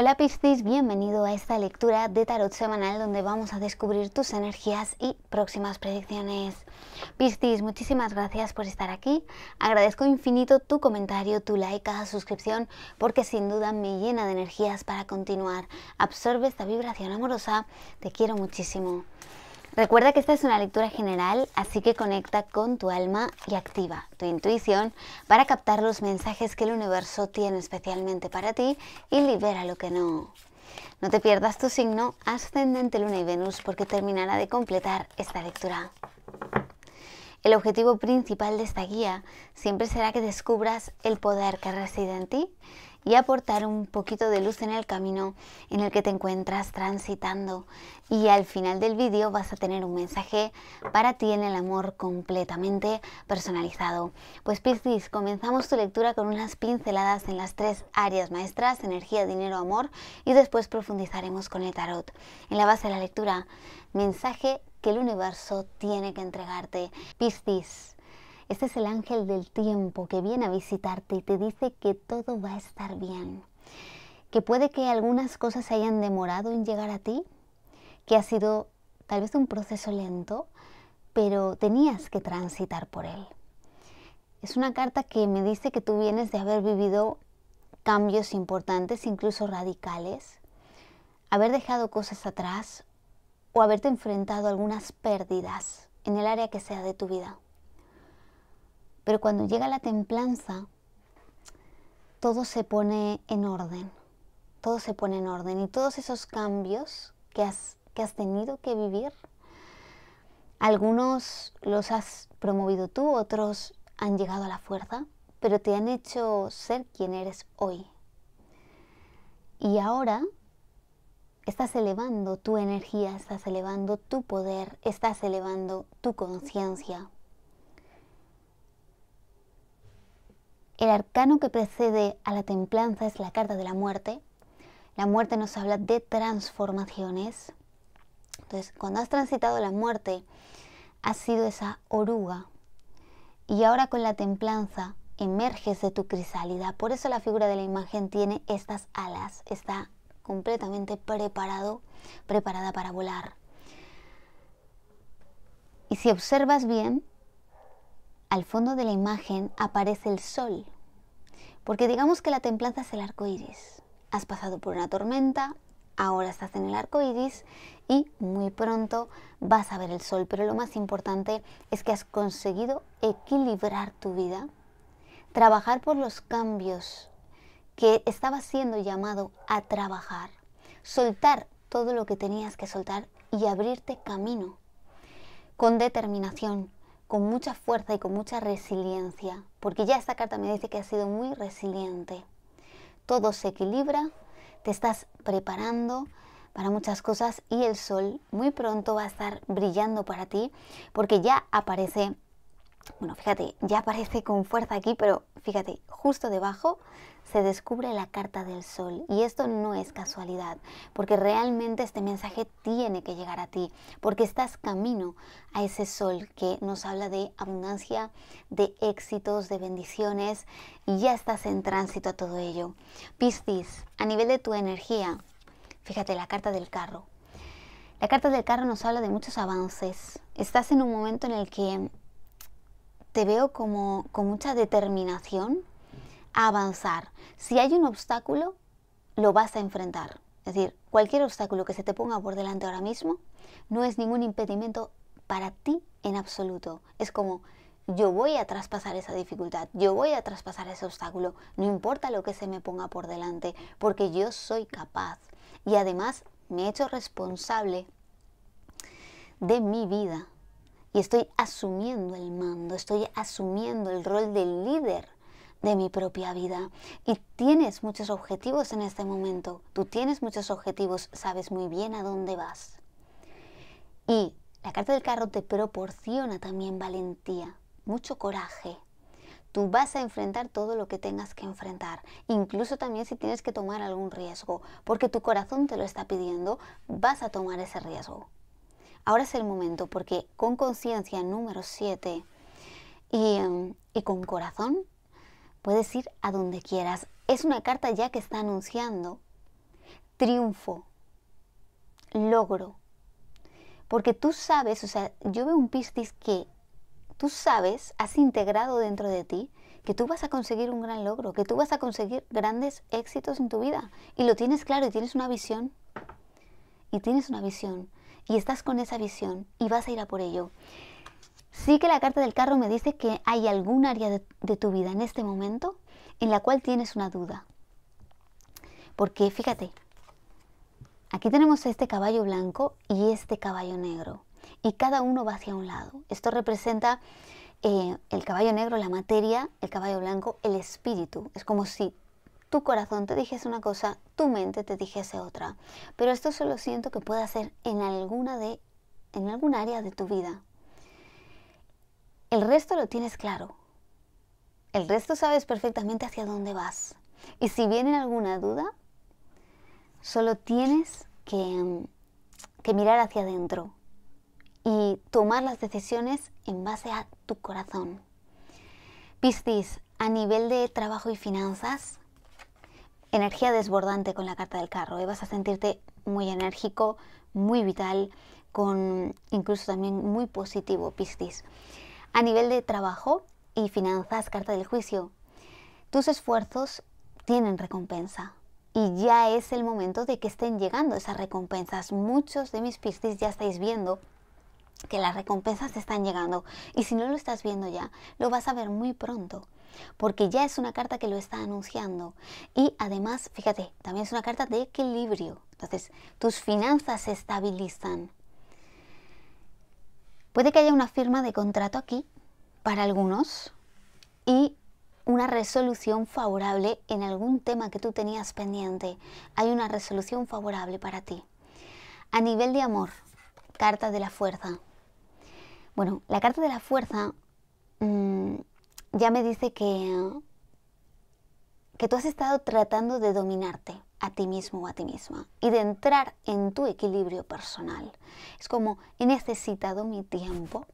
Hola Piscis, bienvenido a esta lectura de tarot semanal donde vamos a descubrir tus energías y próximas predicciones. Piscis, muchísimas gracias por estar aquí. Agradezco infinito tu comentario, tu like, tu suscripción, porque sin duda me llena de energías para continuar. Absorbe esta vibración amorosa. Te quiero muchísimo. Recuerda que esta es una lectura general, así que conecta con tu alma y activa tu intuición para captar los mensajes que el universo tiene especialmente para ti y libera lo que no. No te pierdas tu signo ascendente Luna y Venus porque terminará de completar esta lectura. El objetivo principal de esta guía siempre será que descubras el poder que reside en ti y aportar un poquito de luz en el camino en el que te encuentras transitando. Y al final del vídeo vas a tener un mensaje para ti en el amor completamente personalizado. Pues Piscis, comenzamos tu lectura con unas pinceladas en las tres áreas maestras, energía, dinero, amor, y después profundizaremos con el tarot. En la base de la lectura, mensaje que el universo tiene que entregarte. Piscis, este es el ángel del tiempo que viene a visitarte y te dice que todo va a estar bien, que puede que algunas cosas se hayan demorado en llegar a ti, que ha sido tal vez un proceso lento, pero tenías que transitar por él. Es una carta que me dice que tú vienes de haber vivido cambios importantes, incluso radicales, haber dejado cosas atrás o haberte enfrentado algunas pérdidas en el área que sea de tu vida. Pero cuando llega la templanza, todo se pone en orden, todo se pone en orden y todos esos cambios que has, que has tenido que vivir, algunos los has promovido tú, otros han llegado a la fuerza, pero te han hecho ser quien eres hoy. Y ahora estás elevando tu energía, estás elevando tu poder, estás elevando tu conciencia El arcano que precede a la templanza es la carta de la muerte. La muerte nos habla de transformaciones. Entonces, cuando has transitado la muerte, has sido esa oruga. Y ahora con la templanza emerges de tu crisálida. Por eso la figura de la imagen tiene estas alas. Está completamente preparado, preparada para volar. Y si observas bien, al fondo de la imagen aparece el sol. Porque digamos que la templanza es el arco iris. Has pasado por una tormenta, ahora estás en el arco iris y muy pronto vas a ver el sol. Pero lo más importante es que has conseguido equilibrar tu vida, trabajar por los cambios que estabas siendo llamado a trabajar, soltar todo lo que tenías que soltar y abrirte camino con determinación, con mucha fuerza y con mucha resiliencia, porque ya esta carta me dice que ha sido muy resiliente. Todo se equilibra, te estás preparando para muchas cosas y el sol muy pronto va a estar brillando para ti porque ya aparece, bueno, fíjate, ya aparece con fuerza aquí, pero fíjate, justo debajo se descubre la carta del sol. Y esto no es casualidad, porque realmente este mensaje tiene que llegar a ti, porque estás camino a ese sol que nos habla de abundancia, de éxitos, de bendiciones, y ya estás en tránsito a todo ello. Piscis, a nivel de tu energía, fíjate la carta del carro. La carta del carro nos habla de muchos avances. Estás en un momento en el que te veo como con mucha determinación a avanzar. Si hay un obstáculo, lo vas a enfrentar. Es decir, cualquier obstáculo que se te ponga por delante ahora mismo no es ningún impedimento para ti en absoluto. Es como, yo voy a traspasar esa dificultad, yo voy a traspasar ese obstáculo, no importa lo que se me ponga por delante, porque yo soy capaz. Y además me he hecho responsable de mi vida, y estoy asumiendo el mando, estoy asumiendo el rol del líder de mi propia vida. Y tienes muchos objetivos en este momento, tú tienes muchos objetivos, sabes muy bien a dónde vas. Y la carta del carro te proporciona también valentía, mucho coraje. Tú vas a enfrentar todo lo que tengas que enfrentar, incluso también si tienes que tomar algún riesgo, porque tu corazón te lo está pidiendo, vas a tomar ese riesgo. Ahora es el momento porque con conciencia número 7 y, em, y con corazón puedes ir a donde quieras. Es una carta ya que está anunciando triunfo, logro. Porque tú sabes, o sea, yo veo un Piscis que tú sabes, has integrado dentro de ti que tú vas a conseguir un gran logro, que tú vas a conseguir grandes éxitos en tu vida. Y lo tienes claro y tienes una visión. Y tienes una visión y estás con esa visión y vas a ir a por ello. Sí que la carta del carro me dice que hay algún área de, tu vida en este momento en la cual tienes una duda. Porque fíjate, aquí tenemos este caballo blanco y este caballo negro. Y cada uno va hacia un lado. Esto representa eh, el caballo negro, la materia, el caballo blanco, el espíritu. Es como si tu corazón te dijese una cosa, tu mente te dijese otra. Pero esto solo siento que pueda ser... en alguna de en algún área de tu vida. El resto lo tienes claro. El resto sabes perfectamente hacia dónde vas. Y si viene alguna duda, solo tienes que, mm, que mirar hacia adentro y tomar las decisiones en base a tu corazón. Piscis, a nivel de trabajo y finanzas, energía desbordante con la carta del carro. Y ¿eh? vas a sentirte muy enérgico, muy vital, con incluso también muy positivo, Piscis. A nivel de trabajo y finanzas, carta del juicio, tus esfuerzos tienen recompensa. Y ya es el momento de que estén llegando esas recompensas. Muchos de mis Piscis ya estáis viendo que las recompensas están llegando. Y si no lo estás viendo ya, lo vas a ver muy pronto porque ya es una carta que lo está anunciando. Y además, fíjate, también es una carta de equilibrio. Entonces, tus finanzas se estabilizan. Puede que haya una firma de contrato aquí para algunos y una resolución favorable en algún tema que tú tenías pendiente. Hay una resolución favorable para ti. A nivel de amor, carta de la fuerza. Bueno, la carta de la fuerza mm, ya me dice que, que tú has estado tratando de dominarte a ti mismo o a ti misma y de entrar en tu equilibrio personal. Es como he necesitado mi tiempo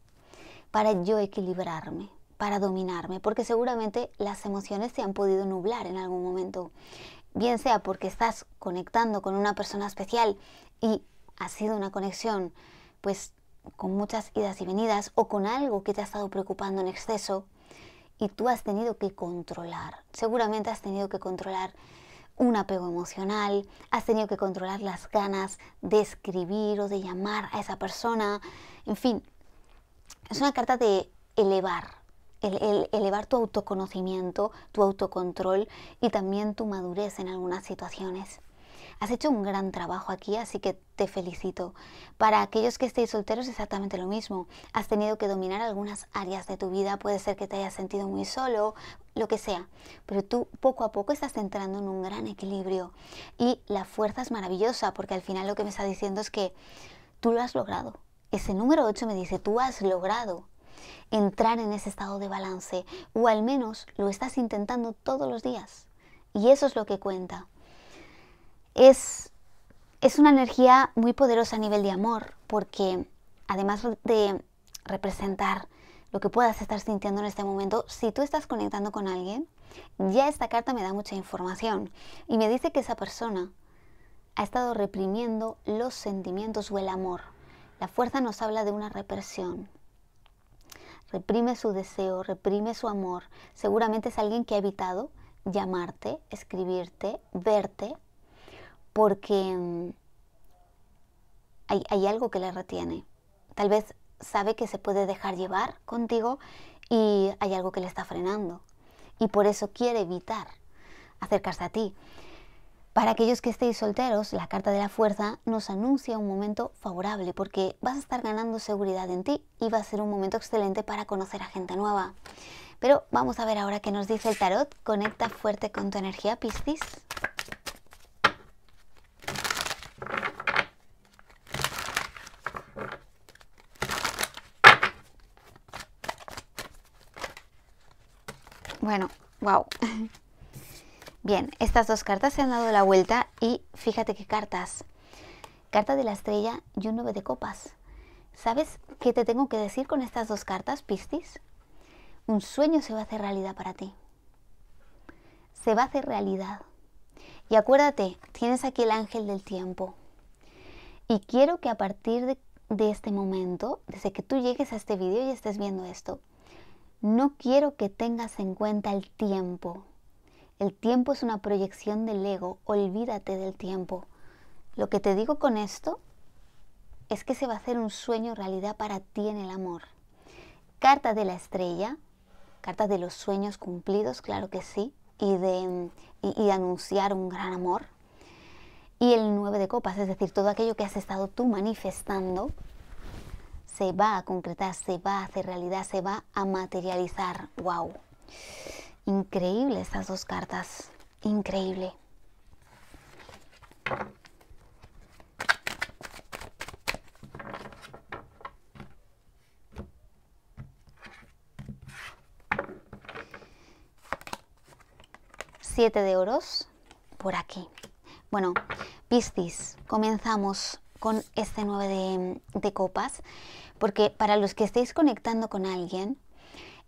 para yo equilibrarme, para dominarme, porque seguramente las emociones se han podido nublar en algún momento, bien sea porque estás conectando con una persona especial y ha sido una conexión pues con muchas idas y venidas o con algo que te ha estado preocupando en exceso y tú has tenido que controlar. Seguramente has tenido que controlar un apego emocional, has tenido que controlar las ganas de escribir o de llamar a esa persona. En fin, es una carta de elevar, el, elevar tu autoconocimiento, tu autocontrol y también tu madurez en algunas situaciones. Has hecho un gran trabajo aquí, así que te felicito. Para aquellos que estéis solteros, exactamente lo mismo. Has tenido que dominar algunas áreas de tu vida, puede ser que te hayas sentido muy solo, lo que sea, pero tú poco a poco estás entrando en un gran equilibrio y la fuerza es maravillosa porque al final lo que me está diciendo es que tú lo has logrado. Ese número 8 me dice, tú has logrado entrar en ese estado de balance o al menos lo estás intentando todos los días. Y eso es lo que cuenta es, es una energía muy poderosa a nivel de amor, porque además de representar lo que puedas estar sintiendo en este momento, si tú estás conectando con alguien, ya esta carta me da mucha información y me dice que esa persona ha estado reprimiendo los sentimientos o el amor. La fuerza nos habla de una represión. Reprime su deseo, reprime su amor. Seguramente es alguien que ha evitado llamarte, escribirte, verte, porque mm, hay, algo que le retiene. Tal vez sabe que se puede dejar llevar contigo y hay algo que le está frenando. Y por eso quiere evitar acercarse a ti. Para aquellos que estéis solteros, la carta de la fuerza nos anuncia un momento favorable porque vas a estar ganando seguridad en ti y va a ser un momento excelente para conocer a gente nueva. Pero vamos a ver ahora qué nos dice el tarot. Conecta fuerte con tu energía, Piscis. Bueno, wow. Bien, estas dos cartas se han dado la vuelta y fíjate qué cartas. Carta de la estrella y un 9 de copas. ¿Sabes qué te tengo que decir con estas dos cartas, pistis Un sueño se va a hacer realidad para ti. Se va a hacer realidad. Y acuérdate, tienes aquí el ángel del tiempo. Y quiero que a partir de, de este momento, desde que tú llegues a este vídeo y estés viendo esto, no quiero que tengas en cuenta el tiempo. El tiempo es una proyección del ego, olvídate del tiempo. Lo que te digo con esto es que se va a hacer un sueño realidad para ti en el amor. Carta de la estrella, carta de los sueños cumplidos, claro que sí, y de, y, anunciar un gran amor. Y el nueve de copas, es decir, todo aquello que has estado tú manifestando se va a concretar, se va a hacer realidad, se va a materializar. ¡Wow! Increíble estas dos cartas. Increíble. Siete de oros por aquí. Bueno, Piscis, comenzamos con este nueve de, de copas. Porque para los que estéis conectando con alguien,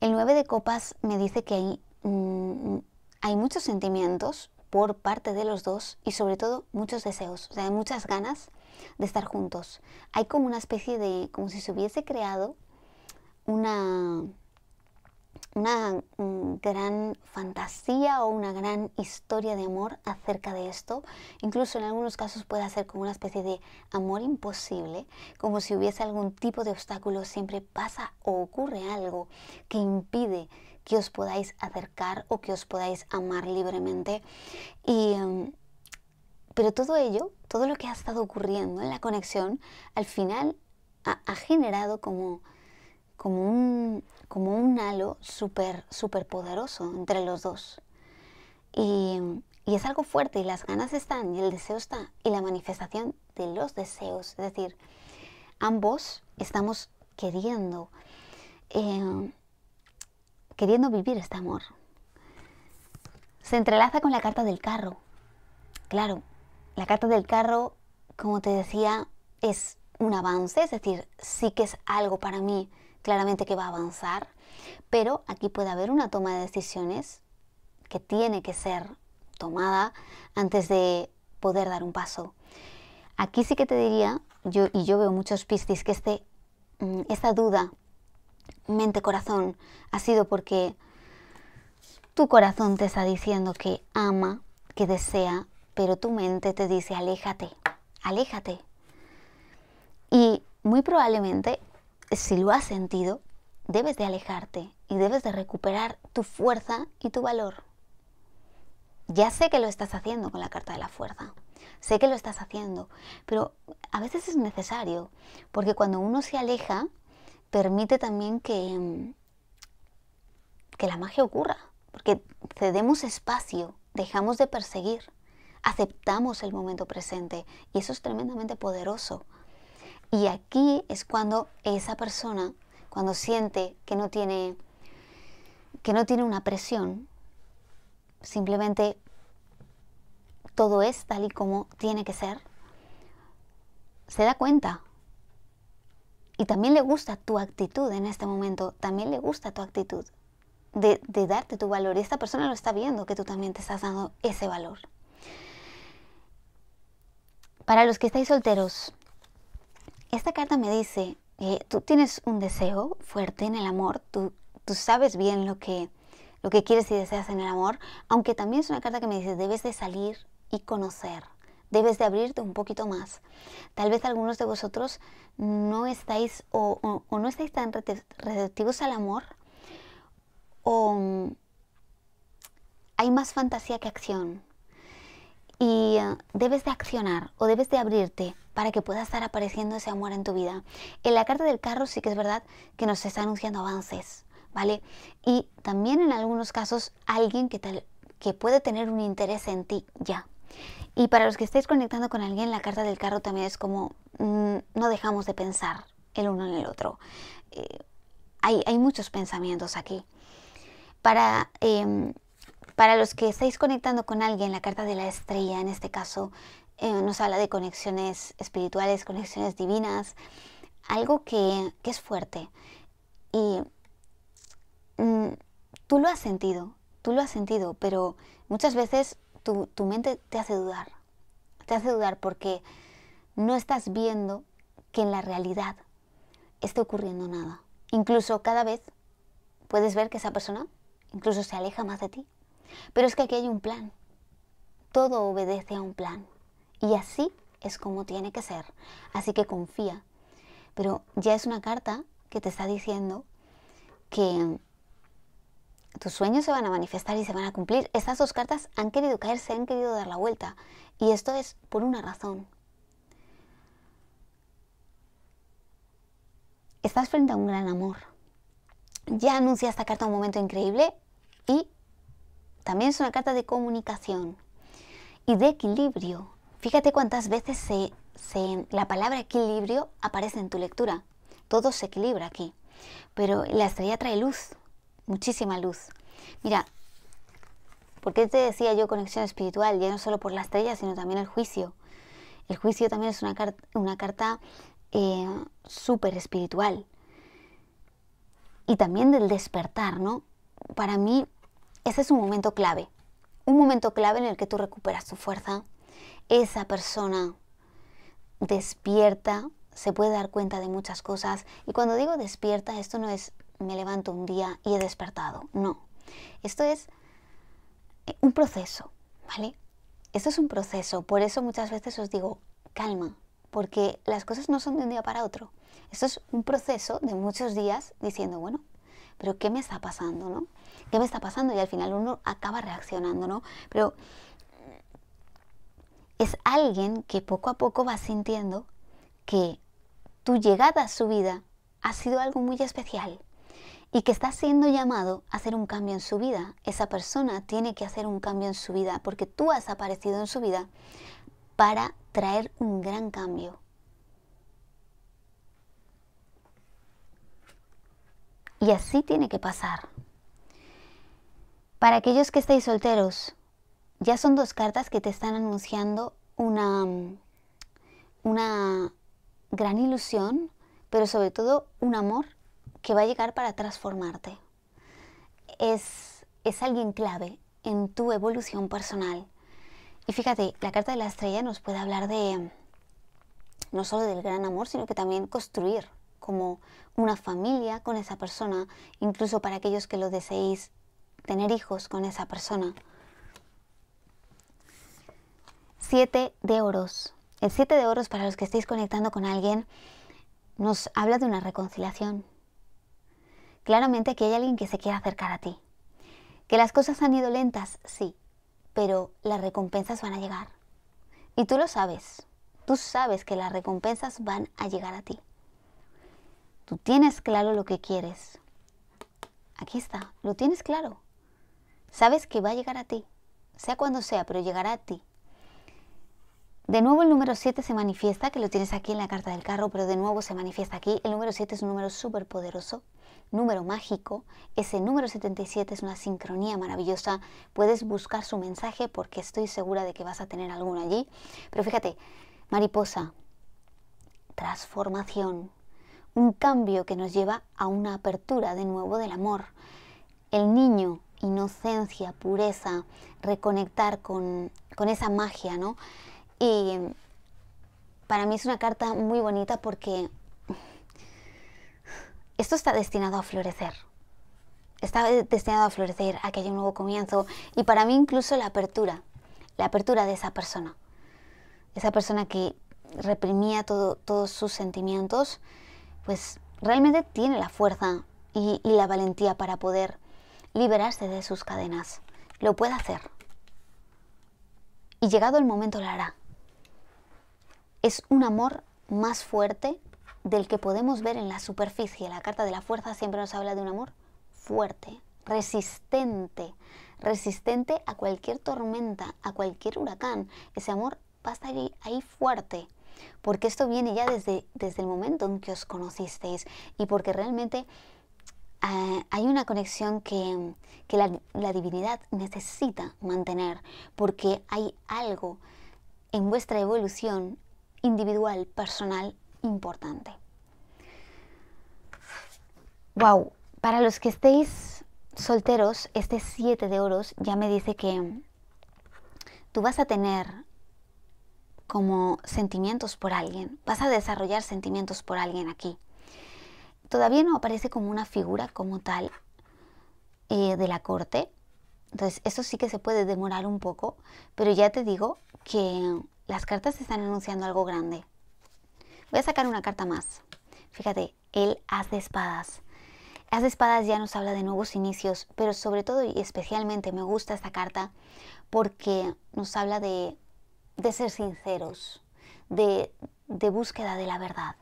el 9 de copas me dice que hay, mm, hay muchos sentimientos por parte de los dos y sobre todo muchos deseos, o sea, hay muchas ganas de estar juntos. Hay como una especie de, como si se hubiese creado una, una mm, gran fantasía o una gran historia de amor acerca de esto. Incluso en algunos casos puede ser como una especie de amor imposible, como si hubiese algún tipo de obstáculo, siempre pasa o ocurre algo que impide que os podáis acercar o que os podáis amar libremente. Y, em, pero todo ello, todo lo que ha estado ocurriendo en la conexión, al final ha generado como como un, como un halo súper, súper poderoso entre los dos. Y, es algo fuerte y las ganas están y el deseo está y la manifestación de los deseos. Es decir, ambos estamos queriendo, eh, queriendo vivir este amor. Se entrelaza con la carta del carro. Claro, la carta del carro, como te decía, es un avance, es decir, sí que es algo para mí claramente que va a avanzar, pero aquí puede haber una toma de decisiones que tiene que ser tomada antes de poder dar un paso. Aquí sí que te diría, yo, y yo veo muchos piscis, que este, mm, esta duda mente-corazón ha sido porque tu corazón te está diciendo que ama, que desea, pero tu mente te dice aléjate, aléjate. Y muy probablemente si lo has sentido, debes de alejarte y debes de recuperar tu fuerza y tu valor. Ya sé que lo estás haciendo con la carta de la fuerza, sé que lo estás haciendo, pero a veces es necesario, porque cuando uno se aleja, permite también que, mm, que la magia ocurra, porque cedemos espacio, dejamos de perseguir, aceptamos el momento presente y eso es tremendamente poderoso y aquí es cuando esa persona, cuando siente que no tiene, que no tiene una presión, simplemente todo es tal y como tiene que ser, se da cuenta. Y también le gusta tu actitud en este momento, también le gusta tu actitud de, de, darte tu valor. Y esta persona lo está viendo, que tú también te estás dando ese valor. Para los que estáis solteros, esta carta me dice, eh, tú tienes un deseo fuerte en el amor, tú, tú sabes bien lo que, lo que quieres y deseas en el amor, aunque también es una carta que me dice, debes de salir y conocer, debes de abrirte un poquito más. Tal vez algunos de vosotros no estáis o, no estáis tan receptivos al amor o mm, hay más fantasía que acción. Y ah, debes de accionar o debes de abrirte para que pueda estar apareciendo ese amor en tu vida. En la carta del carro sí que es verdad que nos está anunciando avances, ¿vale? Y también en algunos casos alguien que, tal, que puede tener un interés en ti ya. Y para los que estáis conectando con alguien, la carta del carro también es como mm, no dejamos de pensar el uno en el otro. Eh, hay, hay, muchos pensamientos aquí. Para, em, para los que estáis conectando con alguien, la carta de la estrella en este caso eh, nos habla de conexiones espirituales, conexiones divinas, algo que, es fuerte. Y mm, tú lo has sentido, tú lo has sentido, pero muchas veces tu, tu mente te hace dudar, te hace dudar porque no estás viendo que en la realidad esté ocurriendo nada. Incluso cada vez puedes ver que esa persona incluso se aleja más de ti. Pero es que aquí hay un plan. Todo obedece a un plan. Y así es como tiene que ser. Así que confía. Pero ya es una carta que te está diciendo que tus sueños se van a manifestar y se van a cumplir. Estas dos cartas han querido caerse, han querido dar la vuelta. Y esto es por una razón. Estás frente a un gran amor. Ya anuncia esta carta un momento increíble y también es una carta de comunicación y de equilibrio Fíjate cuántas veces se, la palabra equilibrio aparece en tu lectura. Todo se equilibra aquí. Pero la estrella trae luz, muchísima luz. Mira, ¿por qué te decía yo conexión espiritual? Ya no solo por la estrella, sino también el juicio. El juicio también es una, una carta eh, súper espiritual. Y también del despertar, ¿no? Para mí, ese es un momento clave. Un momento clave en el que tú recuperas tu fuerza, esa persona despierta se puede dar cuenta de muchas cosas. Y cuando digo despierta, esto no es me levanto un día y he despertado, no. Esto es eh, un proceso, ¿vale? Esto es un proceso, por eso muchas veces os digo, calma, porque las cosas no son de un día para otro. Esto es un proceso de muchos días diciendo, bueno, pero ¿qué me está pasando, no? ¿Qué me está pasando? Y al final uno acaba reaccionando, ¿no? Pero es alguien que poco a poco va sintiendo que tu llegada a su vida ha sido algo muy especial y que está siendo llamado a hacer un cambio en su vida. Esa persona tiene que hacer un cambio en su vida porque tú has aparecido en su vida para traer un gran cambio. Y así tiene que pasar. Para aquellos que estáis solteros, ya son dos cartas que te están anunciando una, una gran ilusión, pero sobre todo un amor que va a llegar para transformarte. Es, es alguien clave en tu evolución personal. Y fíjate, la carta de la estrella nos puede hablar de no solo del gran amor, sino que también construir como una familia con esa persona, incluso para aquellos que lo deseéis, tener hijos con esa persona siete de oros. El siete de oros, para los que estéis conectando con alguien, nos habla de una reconciliación. Claramente que hay alguien que se quiere acercar a ti. Que las cosas han ido lentas, sí, pero las recompensas van a llegar. Y tú lo sabes. Tú sabes que las recompensas van a llegar a ti. Tú tienes claro lo que quieres. Aquí está, lo tienes claro. Sabes que va a llegar a ti, sea cuando sea, pero llegará a ti. De nuevo el número 7 se manifiesta, que lo tienes aquí en la carta del carro, pero de nuevo se manifiesta aquí. El número 7 es un número súper poderoso, número mágico. Ese número 77 es una sincronía maravillosa. Puedes buscar su mensaje porque estoy segura de que vas a tener alguno allí. Pero fíjate, mariposa, transformación, un cambio que nos lleva a una apertura de nuevo del amor. El niño, inocencia, pureza, reconectar con, con esa magia, ¿no? Y para mí es una carta muy bonita porque esto está destinado a florecer. Está destinado a florecer, a que haya un nuevo comienzo y para mí incluso la apertura, la apertura de esa persona. Esa persona que reprimía todos sus sentimientos, pues realmente tiene la fuerza y, y la valentía para poder liberarse de sus cadenas. Lo puede hacer. Y llegado el momento lo hará es un amor más fuerte del que podemos ver en la superficie. La carta de la fuerza siempre nos habla de un amor fuerte, resistente, resistente a cualquier tormenta, a cualquier huracán. Ese amor va a estar ahí, fuerte, porque esto viene ya desde, desde el momento en que os conocisteis y porque realmente eh, hay una conexión que, la, la, divinidad necesita mantener, porque hay algo en vuestra evolución, individual, personal, importante. Wow, para los que estéis solteros, este 7 de oros ya me dice que tú vas a tener como sentimientos por alguien, vas a desarrollar sentimientos por alguien aquí. Todavía no aparece como una figura como tal eh, de la corte, entonces eso sí que se puede demorar un poco, pero ya te digo que las cartas están anunciando algo grande. Voy a sacar una carta más. Fíjate, el haz de Espadas. Haz de Espadas ya nos habla de nuevos inicios, pero sobre todo y especialmente me gusta esta carta porque nos habla de, ser sinceros, de, de búsqueda de la verdad.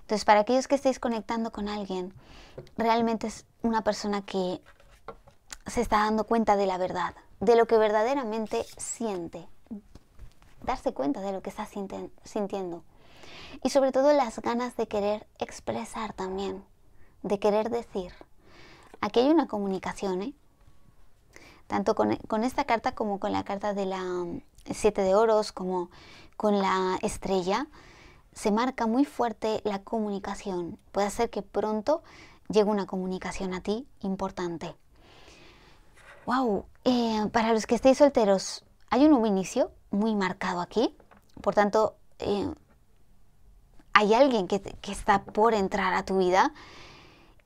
Entonces, para aquellos que estéis conectando con alguien, realmente es una persona que se está dando cuenta de la verdad, de lo que verdaderamente siente, darse cuenta de lo que estás sintiendo. Y sobre todo las ganas de querer expresar también, de querer decir. Aquí hay una comunicación, ¿eh? tanto con, con, esta carta como con la carta de la um, siete de oros, como con la estrella, se marca muy fuerte la comunicación. Puede ser que pronto llegue una comunicación a ti importante. ¡Wow! Eh, para los que estéis solteros, hay un nuevo inicio muy marcado aquí, por tanto, eh, hay alguien que, está por entrar a tu vida.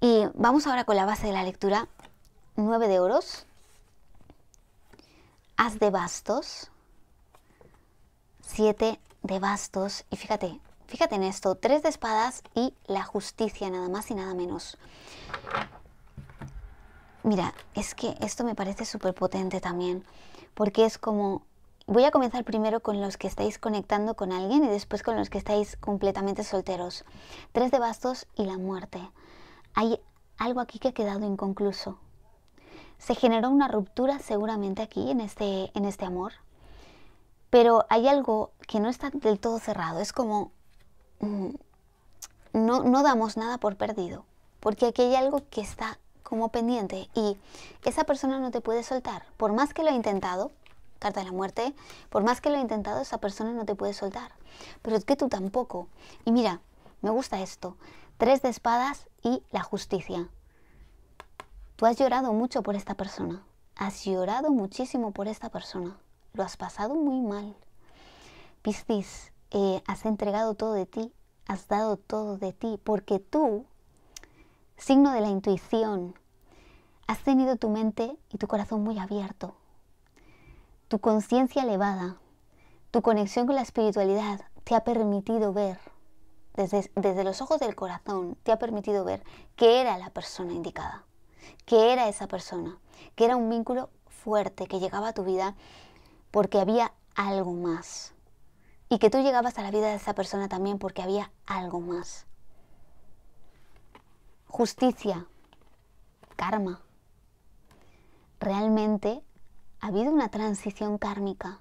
Y vamos ahora con la base de la lectura. nueve de oros, haz de bastos, siete de bastos, y fíjate, fíjate en esto, tres de espadas y la justicia, nada más y nada menos. Mira, es que esto me parece súper potente también porque es como, voy a comenzar primero con los que estáis conectando con alguien y después con los que estáis completamente solteros. Tres de bastos y la muerte. Hay algo aquí que ha quedado inconcluso. Se generó una ruptura seguramente aquí en este, en este amor, pero hay algo que no está del todo cerrado. Es como, mm, no, no damos nada por perdido, porque aquí hay algo que está como pendiente y esa persona no te puede soltar. Por más que lo ha intentado, carta de la muerte, por más que lo ha intentado, esa persona no te puede soltar. Pero es que tú tampoco. Y mira, me gusta esto. Tres de espadas y la justicia. Tú has llorado mucho por esta persona. Has llorado muchísimo por esta persona. Lo has pasado muy mal. Piscis, eh, has entregado todo de ti. Has dado todo de ti. Porque tú, signo de la intuición, Has tenido tu mente y tu corazón muy abierto, tu conciencia elevada, tu conexión con la espiritualidad te ha permitido ver, desde, desde los ojos del corazón, te ha permitido ver que era la persona indicada, que era esa persona, que era un vínculo fuerte que llegaba a tu vida porque había algo más. Y que tú llegabas a la vida de esa persona también porque había algo más. Justicia, karma, realmente ha habido una transición kármica.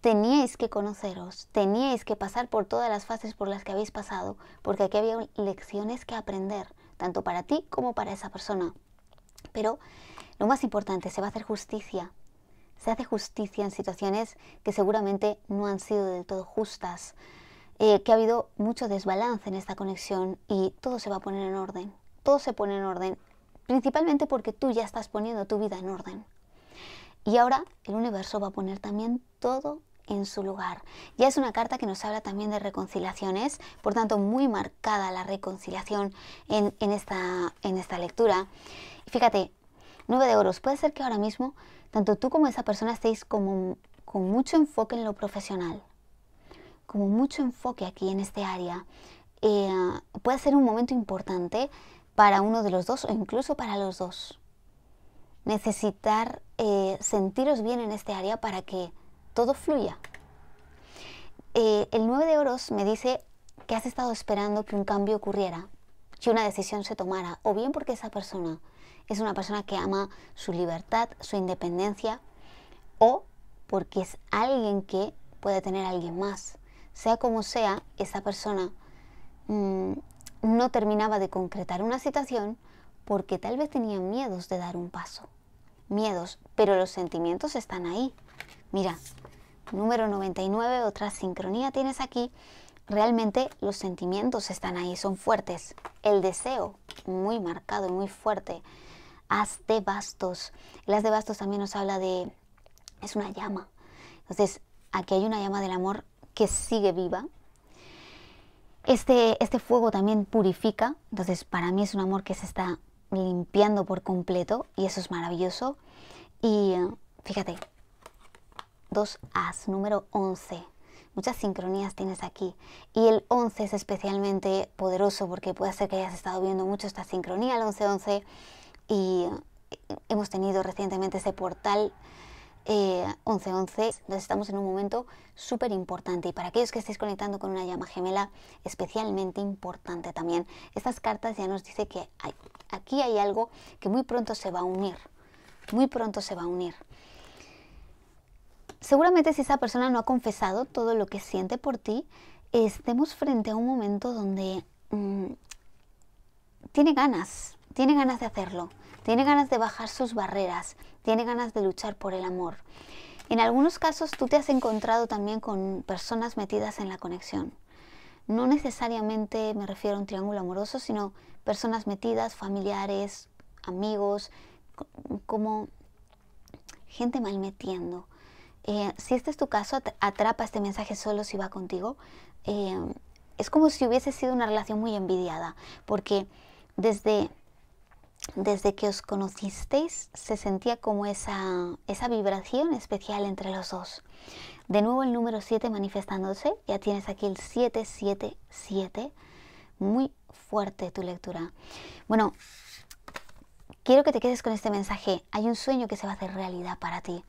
Teníais que conoceros, teníais que pasar por todas las fases por las que habéis pasado, porque aquí había lecciones que aprender, tanto para ti como para esa persona. Pero lo más importante, se va a hacer justicia. Se hace justicia en situaciones que seguramente no han sido del todo justas, eh, que ha habido mucho desbalance en esta conexión y todo se va a poner en orden. Todo se pone en orden principalmente porque tú ya estás poniendo tu vida en orden. Y ahora el universo va a poner también todo en su lugar. Ya es una carta que nos habla también de reconciliaciones, por tanto muy marcada la reconciliación en, esta, en esta lectura. Fíjate, nueve de oros, puede ser que ahora mismo tanto tú como esa persona estéis como, con mucho enfoque en lo profesional, como mucho enfoque aquí en este área. Eh, puede ser un momento importante para uno de los dos o incluso para los dos. Necesitar eh, sentiros bien en este área para que todo fluya. Eh, el 9 de oros me dice que has estado esperando que un cambio ocurriera, que una decisión se tomara, o bien porque esa persona es una persona que ama su libertad, su independencia, o porque es alguien que puede tener a alguien más. Sea como sea, esa persona mm, no terminaba de concretar una situación porque tal vez tenía miedos de dar un paso. Miedos, pero los sentimientos están ahí. Mira, número 99, otra sincronía tienes aquí. Realmente los sentimientos están ahí, son fuertes. El deseo, muy marcado muy fuerte. Haz de bastos. El haz de bastos también nos habla de... es una llama. Entonces, aquí hay una llama del amor que sigue viva, este, este fuego también purifica, entonces para mí es un amor que se está limpiando por completo y eso es maravilloso. Y eh, fíjate, dos As, número 11. Muchas sincronías tienes aquí. Y el 11 es especialmente poderoso porque puede ser que hayas estado viendo mucho esta sincronía, el 11-11. Y eh, hemos tenido recientemente ese portal eh, 1111. nos estamos en un momento súper importante y para aquellos que estéis conectando con una llama gemela, especialmente importante también. Estas cartas ya nos dice que aquí hay algo que muy pronto se va a unir, muy pronto se va a unir. Seguramente si esa persona no ha confesado todo lo que siente por ti, estemos frente a un momento donde mm, tiene ganas, tiene ganas de hacerlo tiene ganas de bajar sus barreras, tiene ganas de luchar por el amor. En algunos casos tú te has encontrado también con personas metidas en la conexión. No necesariamente me refiero a un triángulo amoroso, sino personas metidas, familiares, amigos, como gente mal metiendo. Eh, si este es tu caso, atrapa este mensaje solo si va contigo. Eh, es como si hubiese sido una relación muy envidiada, porque desde desde que os conocisteis se sentía como esa, vibración especial entre los dos. De nuevo el número 7 manifestándose, ya tienes aquí el 777, muy fuerte tu lectura. Bueno, quiero que te quedes con este mensaje, hay un sueño que se va a hacer realidad para ti.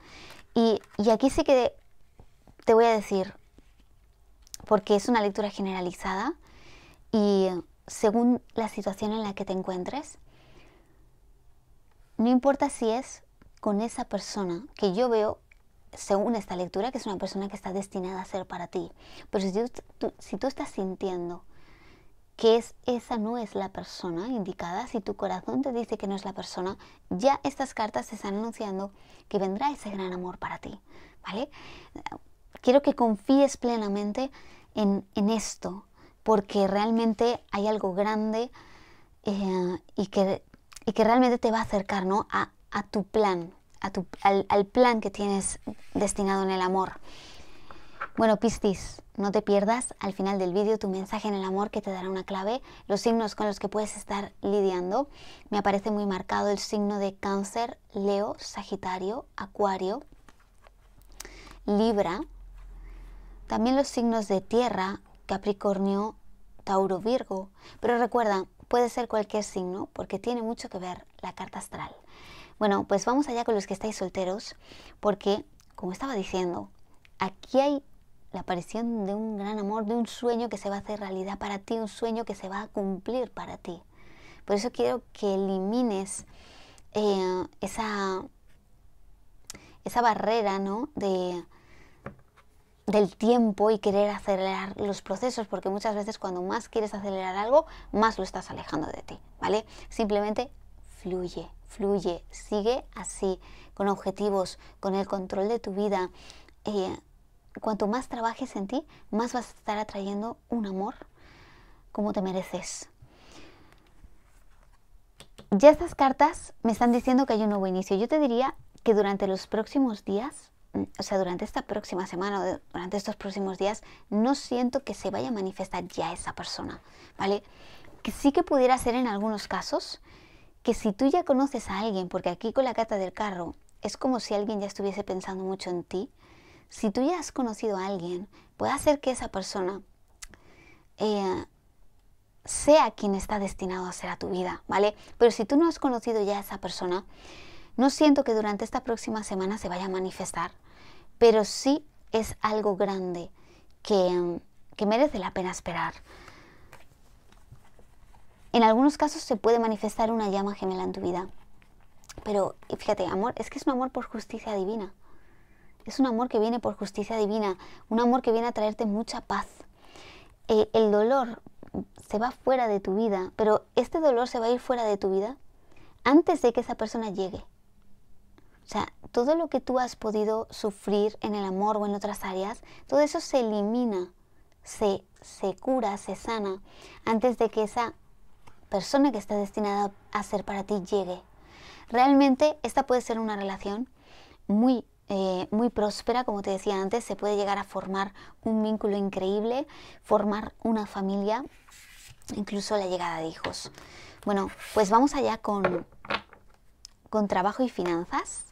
Y, y aquí sí que te voy a decir, porque es una lectura generalizada y según la situación en la que te encuentres, no importa si es con esa persona que yo veo, según esta lectura, que es una persona que está destinada a ser para ti. Pero si tú, estás sintiendo que es, esa no es la persona indicada, si tu corazón te dice que no es la persona, ya estas cartas te están anunciando que vendrá ese gran amor para ti. ¿Vale? Quiero que confíes plenamente en, esto, porque realmente hay algo grande eh, y que y que realmente te va a acercar ¿no? a, tu plan, a tu, al, al, plan que tienes destinado en el amor. Bueno, pistis, no te pierdas al final del vídeo tu mensaje en el amor que te dará una clave, los signos con los que puedes estar lidiando. Me aparece muy marcado el signo de cáncer, Leo, Sagitario, Acuario, Libra. También los signos de tierra, Capricornio, Tauro, Virgo. Pero recuerda, puede ser cualquier signo porque tiene mucho que ver la carta astral. Bueno, pues vamos allá con los que estáis solteros porque, como estaba diciendo, aquí hay la aparición de un gran amor, de un sueño que se va a hacer realidad para ti, un sueño que se va a cumplir para ti. Por eso quiero que elimines eh, esa, esa barrera ¿no? de del tiempo y querer acelerar los procesos, porque muchas veces cuando más quieres acelerar algo, más lo estás alejando de ti, ¿vale? Simplemente fluye, fluye, sigue así, con objetivos, con el control de tu vida. Eh, cuanto más trabajes en ti, más vas a estar atrayendo un amor como te mereces. Ya estas cartas me están diciendo que hay un nuevo inicio. Yo te diría que durante los próximos días o sea, durante esta próxima semana o durante estos próximos días, no siento que se vaya a manifestar ya esa persona, ¿vale? Que sí que pudiera ser en algunos casos, que si tú ya conoces a alguien, porque aquí con la carta del carro es como si alguien ya estuviese pensando mucho en ti, si tú ya has conocido a alguien, puede hacer que esa persona eh, sea quien está destinado a ser a tu vida, ¿vale? Pero si tú no has conocido ya a esa persona, no siento que durante esta próxima semana se vaya a manifestar, pero sí es algo grande em, que, merece la pena esperar. En algunos casos se puede manifestar una llama gemela en tu vida. Pero fíjate, amor, es que es un amor por justicia divina. Es un amor que viene por justicia divina, un amor que viene a traerte mucha paz. Eh, el dolor se va fuera de tu vida, pero este dolor se va a ir fuera de tu vida antes de que esa persona llegue. O sea, todo lo que tú has podido sufrir en el amor o en otras áreas, todo eso se elimina, se, se cura, se sana, antes de que esa persona que está destinada a ser para ti llegue. Realmente esta puede ser una relación muy eh, muy próspera, como te decía antes, se puede llegar a formar un vínculo increíble, formar una familia, incluso la llegada de hijos. Bueno, pues vamos allá con trabajo y finanzas.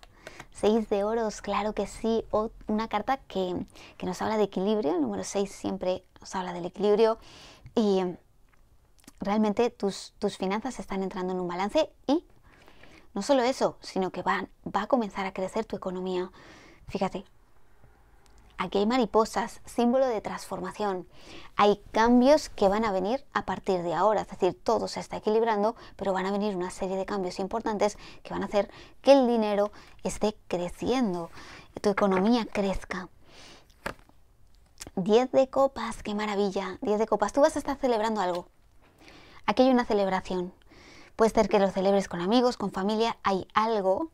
Seis de oros, claro que sí. O una carta que, nos habla de equilibrio. El número 6 siempre nos habla del equilibrio. Y em, realmente tus, tus finanzas están entrando en un balance y no solo eso, sino que van, va a comenzar a crecer tu economía. Fíjate, Aquí hay mariposas, símbolo de transformación. Hay cambios que van a venir a partir de ahora, es decir, todo se está equilibrando, pero van a venir una serie de cambios importantes que van a hacer que el dinero esté creciendo, tu economía crezca. 10 de copas, qué maravilla, 10 de copas. Tú vas a estar celebrando algo. Aquí hay una celebración. Puede ser que lo celebres con amigos, con familia, hay algo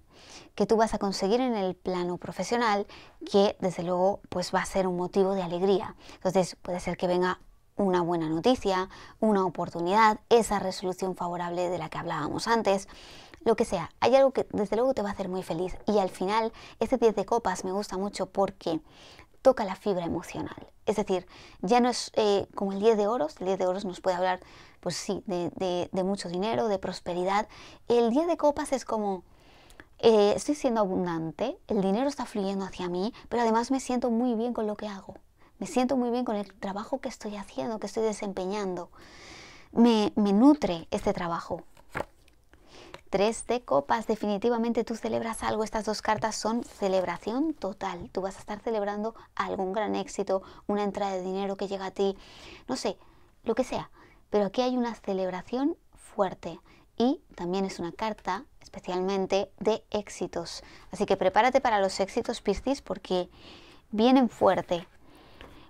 que tú vas a conseguir en el plano profesional que desde luego pues va a ser un motivo de alegría. Entonces puede ser que venga una buena noticia, una oportunidad, esa resolución favorable de la que hablábamos antes, lo que sea. Hay algo que desde luego te va a hacer muy feliz y al final este 10 de copas me gusta mucho porque toca la fibra emocional. Es decir, ya no es eh, como el 10 de oros, el 10 de oros nos puede hablar, pues sí, de, de mucho dinero, de prosperidad. El 10 de copas es como eh, estoy siendo abundante, el dinero está fluyendo hacia mí, pero además me siento muy bien con lo que hago. Me siento muy bien con el trabajo que estoy haciendo, que estoy desempeñando. Me, me nutre este trabajo. Tres de copas, definitivamente tú celebras algo. Estas dos cartas son celebración total. Tú vas a estar celebrando algún gran éxito, una entrada de dinero que llega a ti, no sé, lo que sea. Pero aquí hay una celebración fuerte y también es una carta especialmente de éxitos. Así que prepárate para los éxitos Piscis porque vienen fuerte.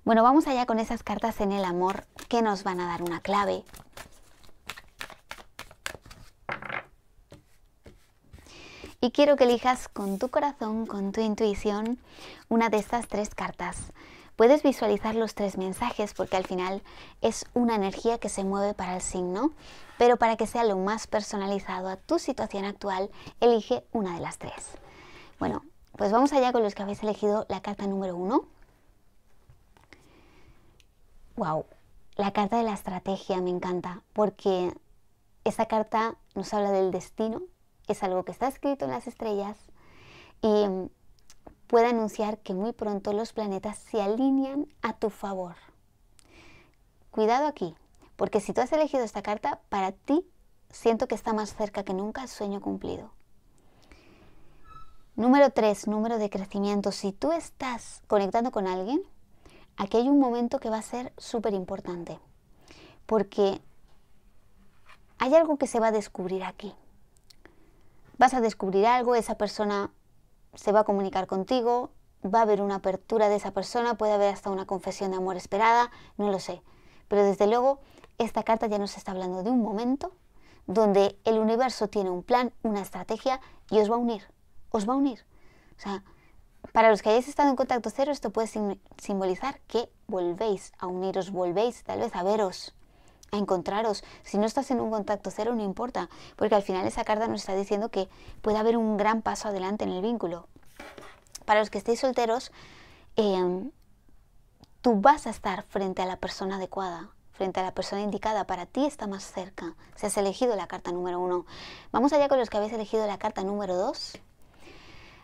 Bueno, vamos allá con esas cartas en el amor que nos van a dar una clave. Y quiero que elijas con tu corazón, con tu intuición, una de estas tres cartas. Puedes visualizar los tres mensajes porque al final es una energía que se mueve para el signo, pero para que sea lo más personalizado a tu situación actual, elige una de las tres. Bueno, pues vamos allá con los que habéis elegido la carta número uno. ¡Wow! La carta de la estrategia me encanta porque esa carta nos habla del destino, es algo que está escrito en las estrellas y puede anunciar que muy pronto los planetas se alinean a tu favor. Cuidado aquí, porque si tú has elegido esta carta, para ti siento que está más cerca que nunca el sueño cumplido. Número 3, número de crecimiento. Si tú estás conectando con alguien, aquí hay un momento que va a ser súper importante, porque hay algo que se va a descubrir aquí. Vas a descubrir algo, esa persona se va a comunicar contigo, va a haber una apertura de esa persona, puede haber hasta una confesión de amor esperada, no lo sé. Pero desde luego, esta carta ya nos está hablando de un momento donde el universo tiene un plan, una estrategia y os va a unir, os va a unir. O sea, para los que hayáis estado en contacto cero, esto puede simbolizar que volvéis a uniros, volvéis tal vez a veros, a encontraros. Si no estás en un contacto cero, no importa, porque al final esa carta nos está diciendo que puede haber un gran paso adelante en el vínculo. Para los que estéis solteros, em, tú vas a estar frente a la persona adecuada, frente a la persona indicada, para ti está más cerca, se has elegido la carta número uno. Vamos allá con los que habéis elegido la carta número dos.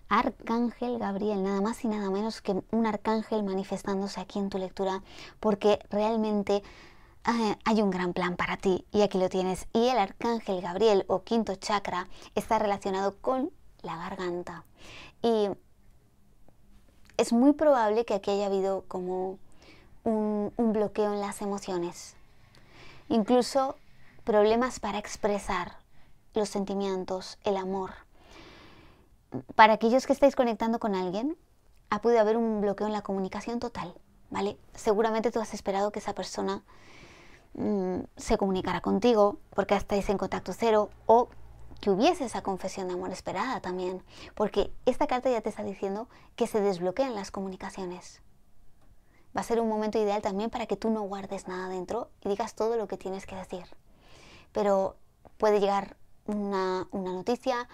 Arcángel Gabriel, nada más y nada menos que un arcángel manifestándose aquí en tu lectura, porque realmente hay un gran plan para ti y aquí lo tienes. Y el arcángel Gabriel o quinto chakra está relacionado con la garganta. Y es muy probable que aquí haya habido como un, un bloqueo en las emociones. Incluso problemas para expresar los sentimientos, el amor. Para aquellos que estáis conectando con alguien, ha podido haber un bloqueo en la comunicación total, ¿vale? Seguramente tú has esperado que esa persona Mm, se comunicará contigo porque estáis en contacto cero o que hubiese esa confesión de amor esperada también, porque esta carta ya te está diciendo que se desbloquean las comunicaciones. Va a ser un momento ideal también para que tú no guardes nada dentro y digas todo lo que tienes que decir. Pero puede llegar una, noticia,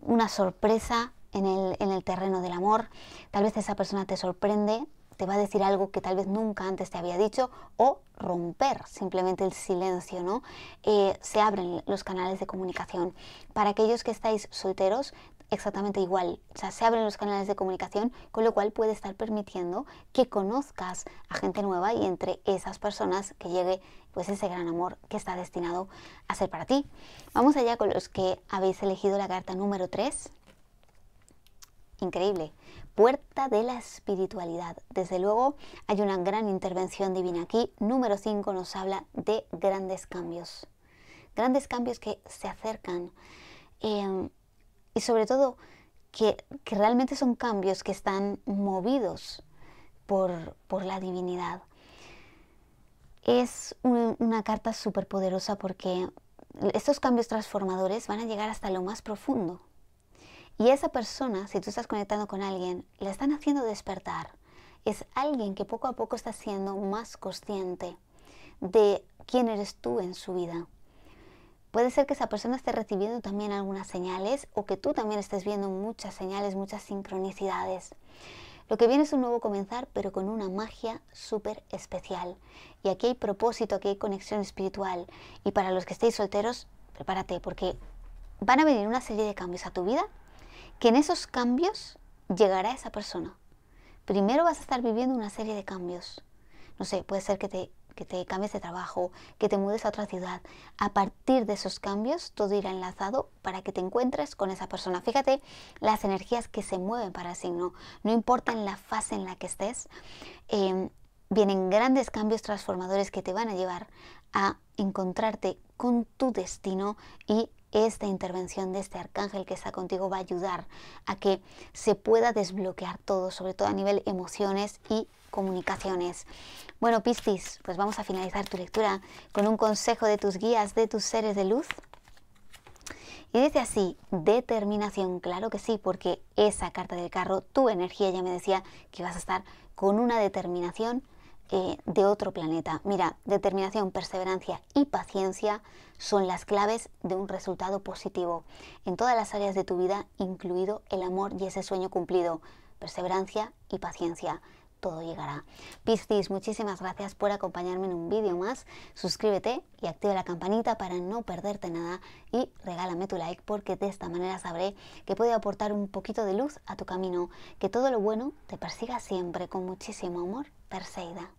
una sorpresa en el, en el terreno del amor. Tal vez esa persona te sorprende te va a decir algo que tal vez nunca antes te había dicho o romper simplemente el silencio, ¿no? Eh, se abren los canales de comunicación. Para aquellos que estáis solteros, exactamente igual. O sea, se abren los canales de comunicación, con lo cual puede estar permitiendo que conozcas a gente nueva y entre esas personas que llegue pues ese gran amor que está destinado a ser para ti. Vamos allá con los que habéis elegido la carta número 3. Increíble. Puerta de la espiritualidad. Desde luego hay una gran intervención divina aquí. Número 5 nos habla de grandes cambios. Grandes cambios que se acercan. Em, y sobre todo que, realmente son cambios que están movidos por, la divinidad. Es una carta súper poderosa porque estos cambios transformadores van a llegar hasta lo más profundo y esa persona, si tú estás conectando con alguien, la están haciendo despertar. Es alguien que poco a poco está siendo más consciente de quién eres tú en su vida. Puede ser que esa persona esté recibiendo también algunas señales o que tú también estés viendo muchas señales, muchas sincronicidades. Lo que viene es un nuevo comenzar, pero con una magia súper especial. Y aquí hay propósito, aquí hay conexión espiritual. Y para los que estéis solteros, prepárate porque van a venir una serie de cambios a tu vida que en esos cambios llegará esa persona. Primero vas a estar viviendo una serie de cambios. No sé, puede ser que te, que te cambies de trabajo, que te mudes a otra ciudad. A partir de esos cambios todo irá enlazado para que te encuentres con esa persona. Fíjate las energías que se mueven para signo. No importa en la fase en la que estés, em, vienen grandes cambios transformadores que te van a llevar a encontrarte con tu destino y esta intervención de este arcángel que está contigo va a ayudar a que se pueda desbloquear todo, sobre todo a nivel emociones y comunicaciones. Bueno, Pistis, pues vamos a finalizar tu lectura con un consejo de tus guías, de tus seres de luz. Y dice así, determinación, claro que sí, porque esa carta del carro, tu energía ya me decía que vas a estar con una determinación eh, de otro planeta. Mira, determinación, perseverancia y paciencia son las claves de un resultado positivo en todas las áreas de tu vida, incluido el amor y ese sueño cumplido. Perseverancia y paciencia todo llegará. Piscis, muchísimas gracias por acompañarme en un vídeo más. Suscríbete y activa la campanita para no perderte nada y regálame tu like porque de esta manera sabré que puedo aportar un poquito de luz a tu camino. Que todo lo bueno te persiga siempre con muchísimo amor. Perseida.